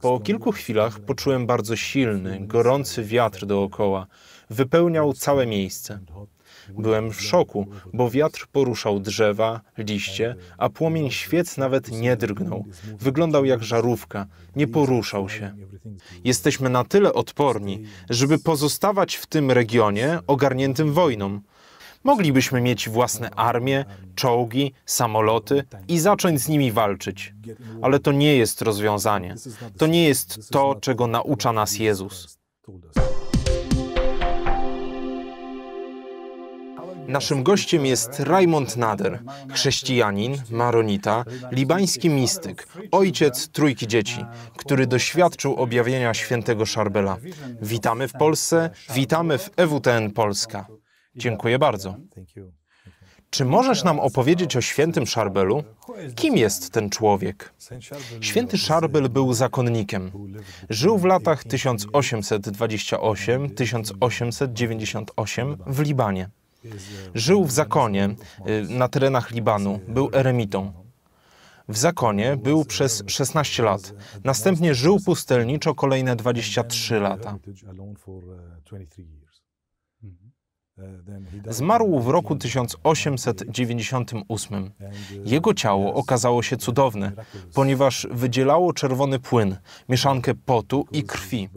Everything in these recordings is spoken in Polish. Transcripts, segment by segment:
Po kilku chwilach poczułem bardzo silny, gorący wiatr dookoła. Wypełniał całe miejsce. Byłem w szoku, bo wiatr poruszał drzewa, liście, a płomień świec nawet nie drgnął. Wyglądał jak żarówka, nie poruszał się. Jesteśmy na tyle odporni, żeby pozostawać w tym regionie ogarniętym wojną. Moglibyśmy mieć własne armie, czołgi, samoloty i zacząć z nimi walczyć. Ale to nie jest rozwiązanie. To nie jest to, czego naucza nas Jezus. Naszym gościem jest Raymond Nader, chrześcijanin, maronita, libański mistyk, ojciec trójki dzieci, który doświadczył objawienia świętego Szarbela. Witamy w Polsce, witamy w EWTN Polska. Dziękuję bardzo. Czy możesz nam opowiedzieć o świętym Szarbelu? Kim jest ten człowiek? Święty Szarbel był zakonnikiem. Żył w latach 1828-1898 w Libanie. Żył w zakonie y, na terenach Libanu, był eremitą. W zakonie był przez 16 lat, następnie żył pustelniczo kolejne 23 lata. Zmarł w roku 1898. Jego ciało okazało się cudowne, ponieważ wydzielało czerwony płyn, mieszankę potu i krwi.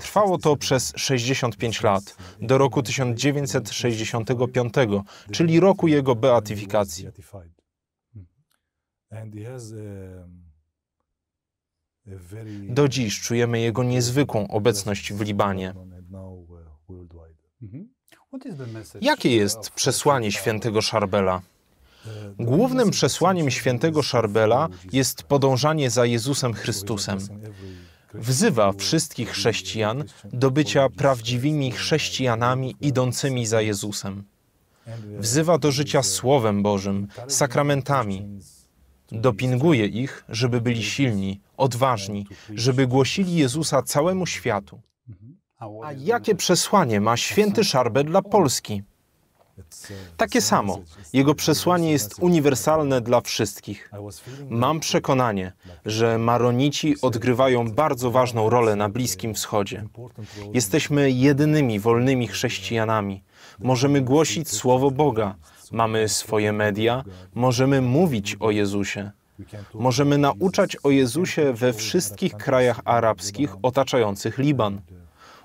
Trwało to przez 65 lat, do roku 1965, czyli roku jego beatyfikacji. And he has um, do dziś czujemy jego niezwykłą obecność w Libanie. Mhm. Jakie jest przesłanie świętego Szarbela? E, Głównym przesłaniem świętego Szarbela jest podążanie za Jezusem Chrystusem. Wzywa wszystkich chrześcijan do bycia prawdziwymi chrześcijanami idącymi za Jezusem. Wzywa do życia Słowem Bożym, sakramentami, dopinguje ich, żeby byli silni, odważni, żeby głosili Jezusa całemu światu. A jakie przesłanie ma święty Szarbet dla Polski? Takie samo. Jego przesłanie jest uniwersalne dla wszystkich. Mam przekonanie, że Maronici odgrywają bardzo ważną rolę na Bliskim Wschodzie. Jesteśmy jedynymi wolnymi chrześcijanami, możemy głosić Słowo Boga, mamy swoje media, możemy mówić o Jezusie. Możemy nauczać o Jezusie we wszystkich krajach arabskich otaczających Liban.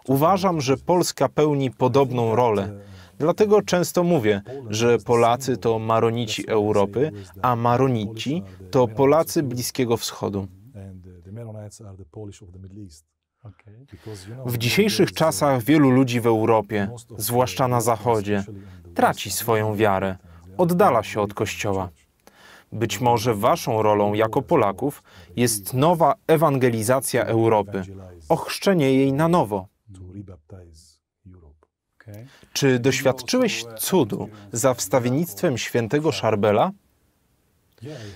Uważam, że Polska pełni podobną rolę. Dlatego często mówię, że Polacy to Maronici Europy, a Maronici to Polacy Bliskiego Wschodu. W dzisiejszych czasach wielu ludzi w Europie, zwłaszcza na Zachodzie, traci swoją wiarę, oddala się od Kościoła. Być może waszą rolą jako Polaków jest nowa ewangelizacja Europy, ochrzczenie jej na nowo. Czy doświadczyłeś cudu za wstawiennictwem świętego Szarbela?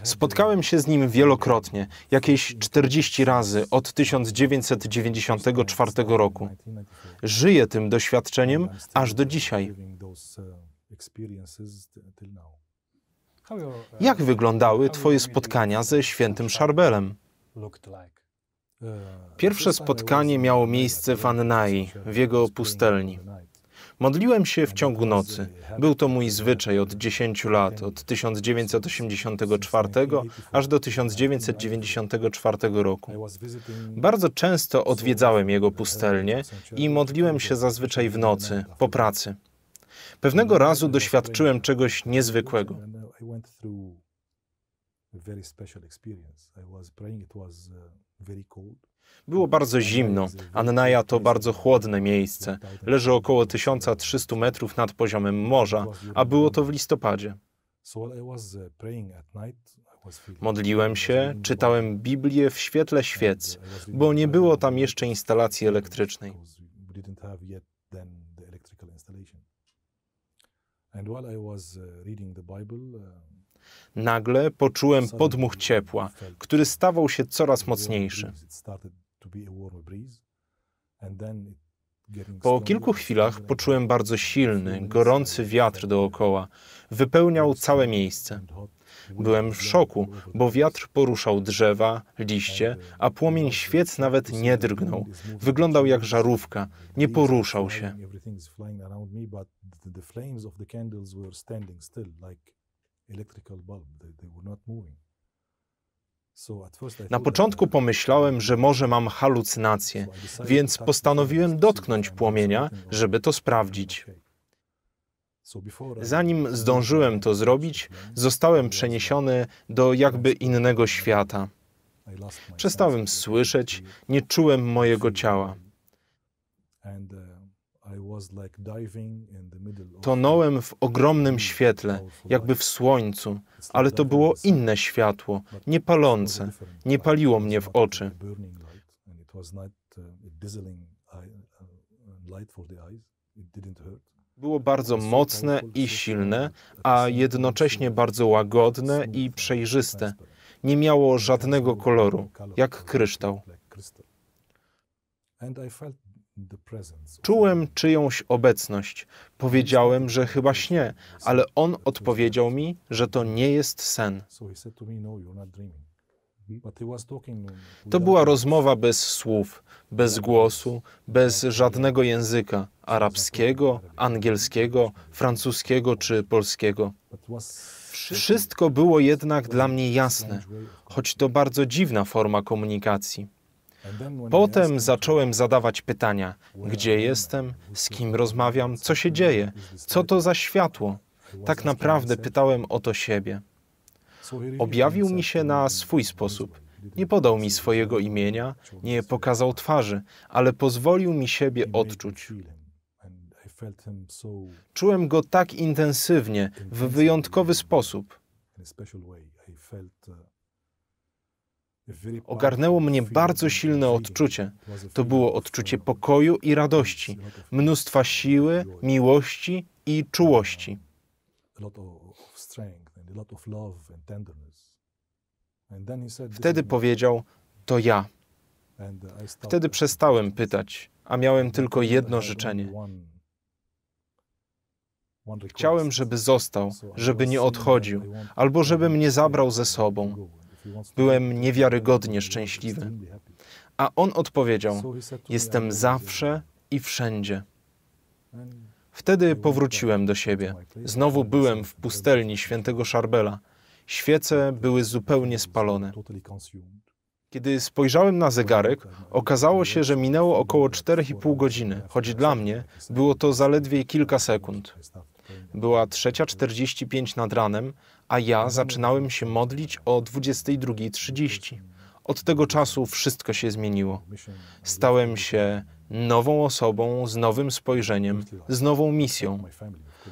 Spotkałem się z nim wielokrotnie, jakieś 40 razy od 1994 roku. Żyję tym doświadczeniem aż do dzisiaj. Jak wyglądały Twoje spotkania ze świętym Szarbelem? Pierwsze spotkanie miało miejsce w Annai, w jego pustelni. Modliłem się w ciągu nocy. Był to mój zwyczaj od 10 lat, od 1984 aż do 1994 roku. Bardzo często odwiedzałem jego pustelnię i modliłem się zazwyczaj w nocy, po pracy. Pewnego razu doświadczyłem czegoś niezwykłego. Very special experience. I was praying, it was uh, very cold. Było bardzo zimno. Annaja to bardzo chłodne miejsce. Leży około 1300 metrów nad poziomem morza, a było to w listopadzie. Modliłem się, czytałem Biblię w świetle świec, bo nie było tam jeszcze instalacji elektrycznej. Nagle poczułem podmuch ciepła, który stawał się coraz mocniejszy. Po kilku chwilach poczułem bardzo silny, gorący wiatr dookoła. Wypełniał całe miejsce. Byłem w szoku, bo wiatr poruszał drzewa, liście, uh, a płomień świec nawet nie drgnął. Wyglądał jak żarówka, nie poruszał się electrical bulb. They, they were not moving. Na początku pomyślałem, że może mam halucynację, więc postanowiłem dotknąć płomienia, żeby to sprawdzić. Zanim zdążyłem to zrobić, zostałem przeniesiony do jakby innego świata. Przestałem słyszeć, nie czułem mojego ciała. Uh, Tonąłem w ogromnym świetle, jakby w słońcu, ale to było inne światło, niepalące, nie paliło mnie w oczy. Uh, uh, było bardzo mocne i silne, a jednocześnie bardzo łagodne i przejrzyste. Nie miało żadnego koloru, jak kryształ. Czułem czyjąś obecność. Powiedziałem, że chyba śnie, ale on odpowiedział mi, że to nie jest sen. To była rozmowa bez słów, bez głosu, bez żadnego języka arabskiego, angielskiego, francuskiego czy polskiego. Wszystko było jednak dla mnie jasne, choć to bardzo dziwna forma komunikacji. Potem zacząłem zadawać pytania: gdzie jestem, z kim rozmawiam, co się dzieje, co to za światło. Tak naprawdę pytałem o to siebie. Objawił mi się na swój sposób. Nie podał mi swojego imienia, nie pokazał twarzy, ale pozwolił mi siebie odczuć. Czułem go tak intensywnie, w wyjątkowy sposób. Ogarnęło mnie bardzo silne odczucie. To było odczucie pokoju i radości, mnóstwa siły, miłości i czułości. Wtedy powiedział: To ja. Uh, Wtedy przestałem pytać, a miałem tylko jedno życzenie. Chciałem, żeby został, żeby nie odchodził, albo żeby mnie zabrał ze sobą. Byłem niewiarygodnie szczęśliwy. A on odpowiedział: Jestem zawsze i wszędzie. Wtedy powróciłem do siebie. Znowu byłem w pustelni świętego Szarbela. Świece były zupełnie spalone. Kiedy spojrzałem na zegarek, okazało się, że minęło około 4,5 godziny, choć dla mnie było to zaledwie kilka sekund. Była 3.45 nad ranem, a ja mhm. zaczynałem się modlić o 22.30. Od tego czasu wszystko się zmieniło. Stałem się nową osobą, z nowym spojrzeniem, z nową misją.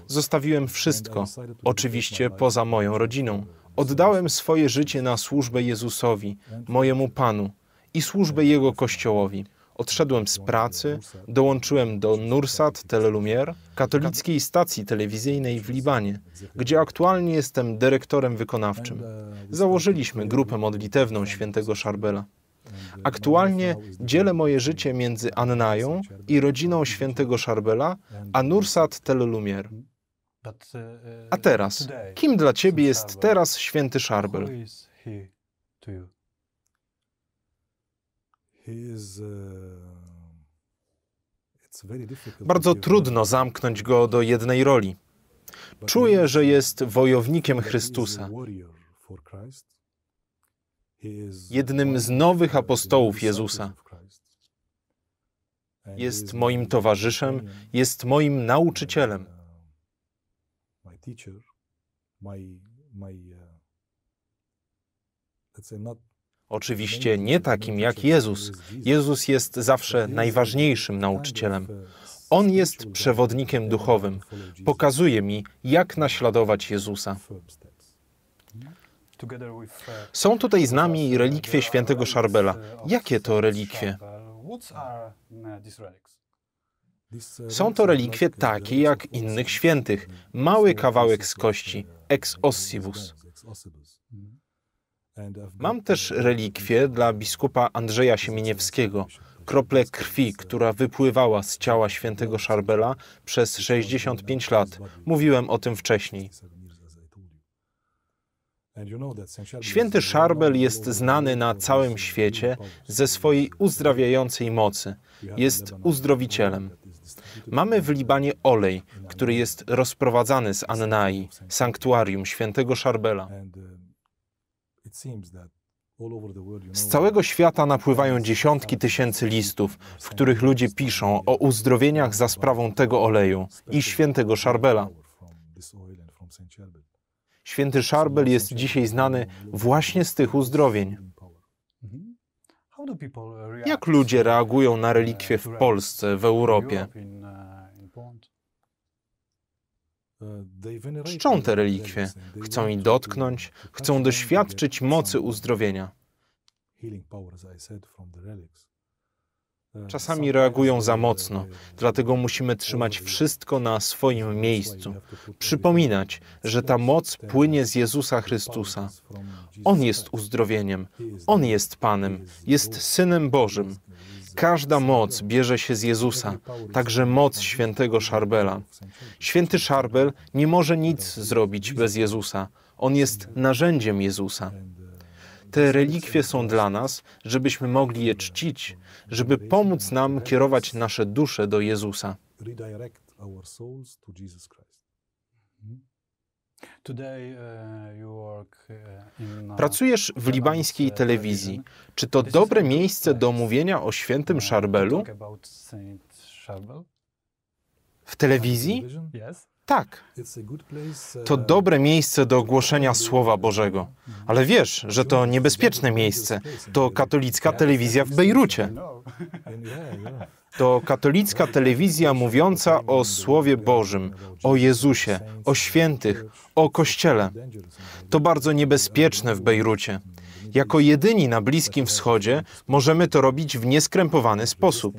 Zostawiłem wszystko, oczywiście poza moją rodziną. Oddałem swoje życie na służbę Jezusowi, mojemu Panu i służbę Jego Kościołowi. Odszedłem z pracy, dołączyłem do Nursat Telelumier, katolickiej stacji telewizyjnej w Libanie, gdzie aktualnie jestem dyrektorem wykonawczym. Założyliśmy grupę modlitewną świętego Szarbela. Aktualnie dzielę moje życie między Annają i rodziną świętego Szarbela, a Nursat Telelumier. A teraz, kim dla ciebie jest teraz święty Szarbel? E, Bardzo trudno zamknąć go do jednej roli. Czuję, że jest wojownikiem Chrystusa. Jednym z nowych apostołów Jezusa. Jest moim towarzyszem, jest moim nauczycielem. Uh, uh, let's say not Oczywiście nie takim jak Jezus. Jezus jest zawsze najważniejszym nauczycielem. On jest przewodnikiem duchowym. Pokazuje mi, jak naśladować Jezusa. Są tutaj z nami relikwie świętego Szarbela. Jakie to relikwie? Są to relikwie takie jak innych świętych. Mały kawałek z kości, ex ossibus. Mam też relikwie dla biskupa Andrzeja Siemieniewskiego, krople krwi, która wypływała z ciała świętego Szarbela przez 65 lat. Mówiłem o tym wcześniej. Święty Szarbel jest znany na całym świecie ze swojej uzdrawiającej mocy. Jest uzdrowicielem. Mamy w Libanie olej, który jest rozprowadzany z Annai, sanktuarium świętego Szarbela. Uh, z całego świata napływają dziesiątki tysięcy listów, w których ludzie piszą o uzdrowieniach za sprawą tego oleju i świętego Szarbela. Święty Szarbel jest dzisiaj znany właśnie z tych uzdrowień. Mhm. Uh, Jak ludzie reagują na uh, relikwie w Polsce, w Europie? Czczą te relikwie, chcą ich dotknąć, chcą doświadczyć mocy uzdrowienia. Czasami reagują za mocno, dlatego musimy trzymać wszystko na swoim miejscu. Przypominać, że ta moc płynie z Jezusa Chrystusa. On jest uzdrowieniem, On jest Panem, jest Synem Bożym. Każda moc bierze się z Jezusa, także moc świętego Szarbela. Święty Szarbel nie może nic zrobić bez Jezusa. On jest narzędziem Jezusa. Te relikwie są dla nas, żebyśmy mogli je czcić, żeby pomóc nam kierować nasze dusze do Jezusa. Mhm. Today uh, Pracujesz w libańskiej telewizji. Czy to dobre miejsce do mówienia o świętym Szarbelu? W telewizji? Tak, to dobre miejsce do ogłoszenia Słowa Bożego. Ale wiesz, że to niebezpieczne miejsce. To katolicka telewizja w Bejrucie. To katolicka telewizja mówiąca o Słowie Bożym, o Jezusie, o świętych, o Kościele. To bardzo niebezpieczne w Bejrucie. Jako jedyni na Bliskim Wschodzie możemy to robić w nieskrępowany sposób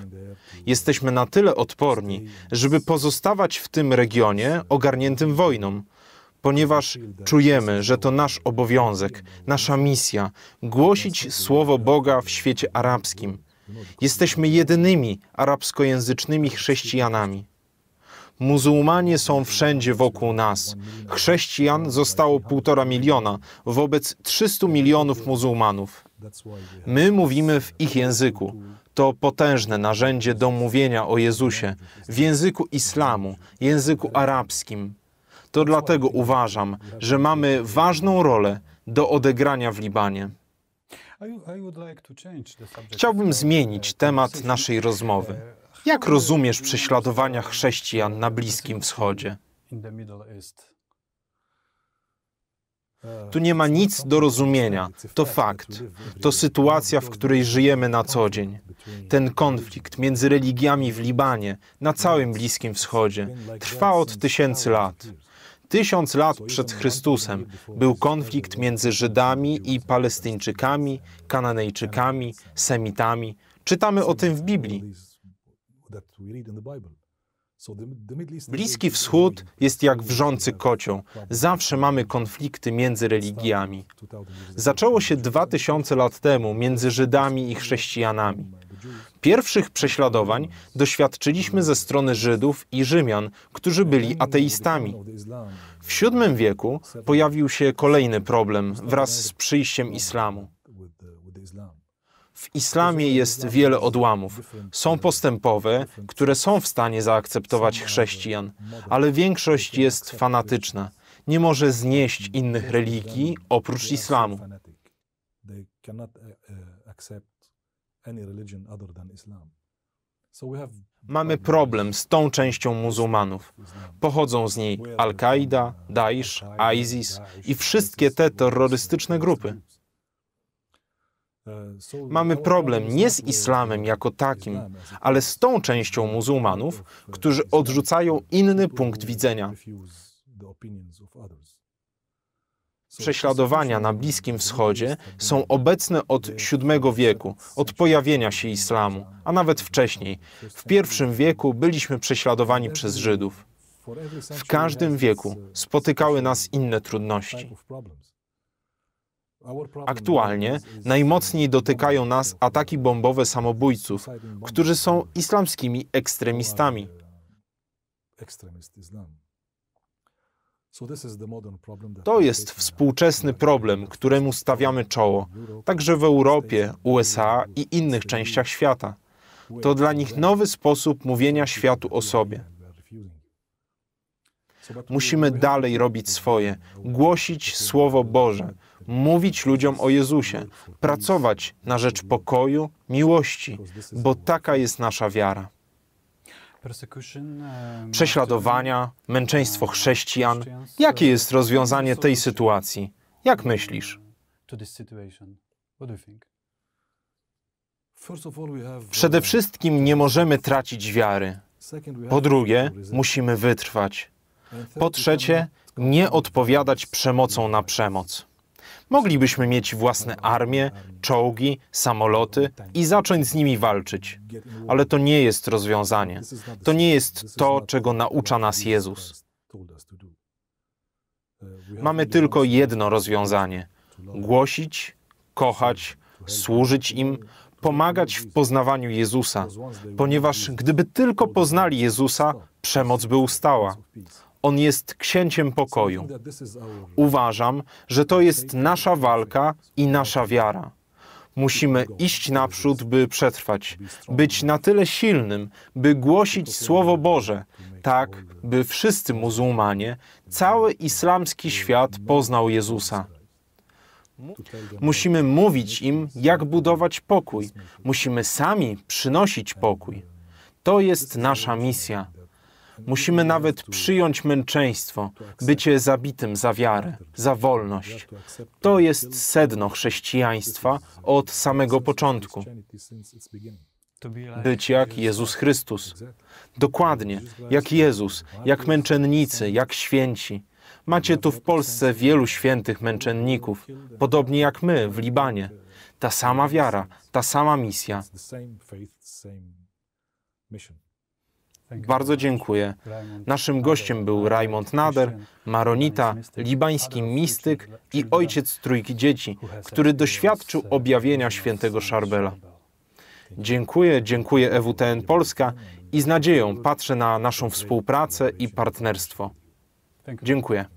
jesteśmy na tyle odporni, żeby pozostawać w tym regionie ogarniętym wojną, ponieważ czujemy, że to nasz obowiązek, nasza misja głosić słowo Boga w świecie arabskim. Jesteśmy jedynymi arabskojęzycznymi chrześcijanami. Muzułmanie są wszędzie wokół nas. Chrześcijan zostało półtora miliona wobec 300 milionów muzułmanów. My mówimy w ich języku, to potężne narzędzie do mówienia o Jezusie w języku islamu, języku arabskim. To dlatego uważam, że mamy ważną rolę do odegrania w Libanie. Chciałbym zmienić temat naszej rozmowy. Jak rozumiesz prześladowania chrześcijan na Bliskim Wschodzie? Tu nie ma nic do rozumienia. To fakt. To sytuacja, w której żyjemy na co dzień. Ten konflikt między religiami w Libanie, na całym Bliskim Wschodzie, trwa od tysięcy lat. Tysiąc lat przed Chrystusem był konflikt między Żydami i Palestyńczykami, Kananejczykami, Semitami. Czytamy o tym w Biblii. Bliski Wschód jest jak wrzący kocioł. Zawsze mamy konflikty między religiami. Zaczęło się dwa tysiące lat temu między Żydami i chrześcijanami. Pierwszych prześladowań doświadczyliśmy ze strony Żydów i Rzymian, którzy byli ateistami. W VII wieku pojawił się kolejny problem wraz z przyjściem islamu. W islamie jest wiele odłamów. Są postępowe, które są w stanie zaakceptować chrześcijan, ale większość jest fanatyczna. Nie może znieść innych religii oprócz islamu. Uh, uh, Mamy problem z tą częścią muzułmanów. Pochodzą z niej Al-Kaida, Daesh, ISIS i wszystkie te terrorystyczne grupy. Mamy problem nie z islamem jako takim, ale z tą częścią muzułmanów, którzy odrzucają inny punkt widzenia. Prześladowania na Bliskim Wschodzie są obecne od VII wieku, od pojawienia się islamu, a nawet wcześniej. W I wieku byliśmy prześladowani przez Żydów. W każdym wieku uh, spotykały nas inne trudności. Aktualnie najmocniej dotykają nas ataki bombowe samobójców, którzy są islamskimi ekstremistami. To jest współczesny problem, któremu stawiamy czoło, także w Europie, USA i innych częściach świata. To dla nich nowy sposób mówienia światu o sobie. Musimy dalej robić swoje, głosić Słowo Boże mówić ludziom o Jezusie, pracować na rzecz pokoju, miłości, bo taka jest nasza wiara. E, Prześladowania, męczeństwo e, chrześcijan. Jakie jest rozwiązanie tej sytuacji? Jak myślisz? Przede wszystkim nie możemy tracić wiary. Po drugie, musimy wytrwać. Po trzecie, nie odpowiadać przemocą na przemoc. Moglibyśmy mieć własne armie, czołgi, samoloty i zacząć z nimi walczyć. Ale to nie jest rozwiązanie. To nie jest to, czego naucza nas Jezus. Mamy tylko jedno rozwiązanie: głosić, kochać, służyć im, pomagać w poznawaniu Jezusa, ponieważ gdyby tylko poznali Jezusa, przemoc by ustała. On jest księciem pokoju. Uważam, że to jest nasza walka i nasza wiara. Musimy iść naprzód, by przetrwać, być na tyle silnym, by głosić Słowo Boże, tak by wszyscy muzułmanie, cały islamski świat poznał Jezusa. Musimy mówić im, jak budować pokój. Musimy sami przynosić pokój. To jest nasza misja. Musimy nawet przyjąć męczeństwo, bycie zabitym za wiarę, za wolność. To jest sedno chrześcijaństwa od samego początku. Być jak Jezus Chrystus. Dokładnie, jak Jezus, jak męczennicy, jak święci. Macie tu w Polsce wielu świętych męczenników, podobnie jak my w Libanie. Ta sama wiara, ta sama misja. Bardzo dziękuję. Naszym gościem był Raymond Nader, maronita, libański mistyk i ojciec trójki dzieci, który doświadczył objawienia świętego Szarbela. Dziękuję, dziękuję EWTN Polska i z nadzieją patrzę na naszą współpracę i partnerstwo. Dziękuję.